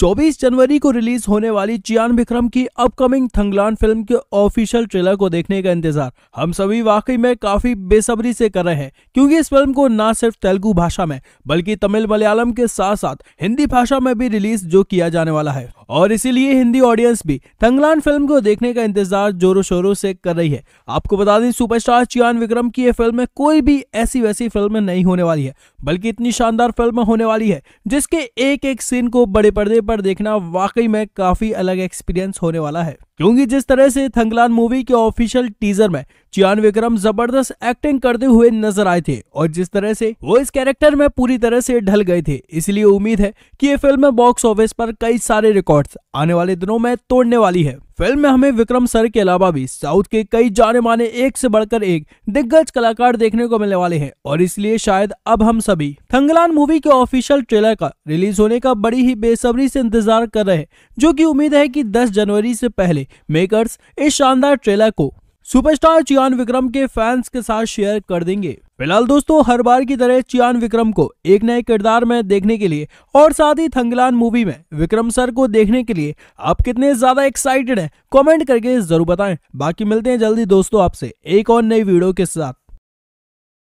24 जनवरी को रिलीज होने वाली चियान विक्रम की अपकमिंग थंगलान फिल्म के ऑफिशियल ट्रेलर को देखने का इंतजार हम सभी वाकई में काफी बेसब्री से कर रहे हैं क्योंकि इस फिल्म को न सिर्फ तेलुगु भाषा में बल्कि तमिल मलयालम के साथ साथ हिंदी भाषा में भी रिलीज जो किया जाने वाला है और इसीलिए हिंदी ऑडियंस भी थंगलान फिल्म को देखने का इंतजार जोरों शोरों से कर रही है आपको बता दें सुपरस्टार चियान विक्रम की यह फिल्म कोई भी ऐसी वैसी फिल्म नहीं होने वाली है बल्कि इतनी शानदार फिल्म होने वाली है जिसके एक एक सीन को बड़े पर्दे पर देखना वाकई में काफी अलग एक्सपीरियंस होने वाला है क्योंकि जिस तरह से थंगलान मूवी के ऑफिशियल टीजर में चियान विक्रम जबरदस्त एक्टिंग करते हुए नजर आए थे और जिस तरह से वो इस कैरेक्टर में पूरी तरह से ढल गए थे इसलिए उम्मीद है कि ये फिल्म बॉक्स ऑफिस पर कई सारे रिकॉर्ड्स आने वाले दिनों में तोड़ने वाली है फिल्म में हमें विक्रम सर के अलावा भी साउथ के कई जाने माने एक से बढ़कर एक दिग्गज कलाकार देखने को मिलने वाले हैं और इसलिए शायद अब हम सभी थंगलान मूवी के ऑफिशियल ट्रेलर का रिलीज होने का बड़ी ही बेसब्री से इंतजार कर रहे हैं जो कि उम्मीद है कि 10 जनवरी से पहले मेकर्स इस शानदार ट्रेलर को सुपरस्टार चियान विक्रम के फैंस के साथ शेयर कर देंगे फिलहाल दोस्तों हर बार की तरह चियान विक्रम को एक नए किरदार में देखने के लिए और साथ ही थंगलान मूवी में विक्रम सर को देखने के लिए आप कितने ज्यादा एक्साइटेड हैं कमेंट करके जरूर बताएं बाकी मिलते हैं जल्दी दोस्तों आपसे एक और नई वीडियो के साथ